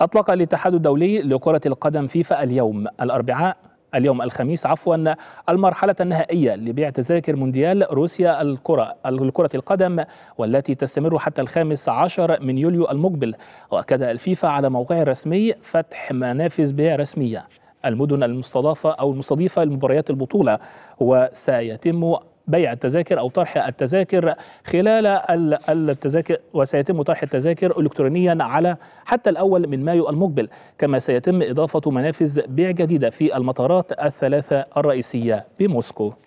أطلق الاتحاد الدولي لكرة القدم فيفا اليوم الأربعاء اليوم الخميس عفوا المرحلة النهائية لبيع تذاكر مونديال روسيا الكرة الكرة القدم والتي تستمر حتى الخامس عشر من يوليو المقبل وأكد الفيفا على موقع الرسمي فتح منافذ بيع رسمية المدن المستضافة أو المستضيفة لمباريات البطولة وسيتم بيع التذاكر أو طرح التذاكر خلال التذاكر وسيتم طرح التذاكر إلكترونيا على حتى الأول من مايو المقبل كما سيتم إضافة منافذ بيع جديدة في المطارات الثلاثة الرئيسية بموسكو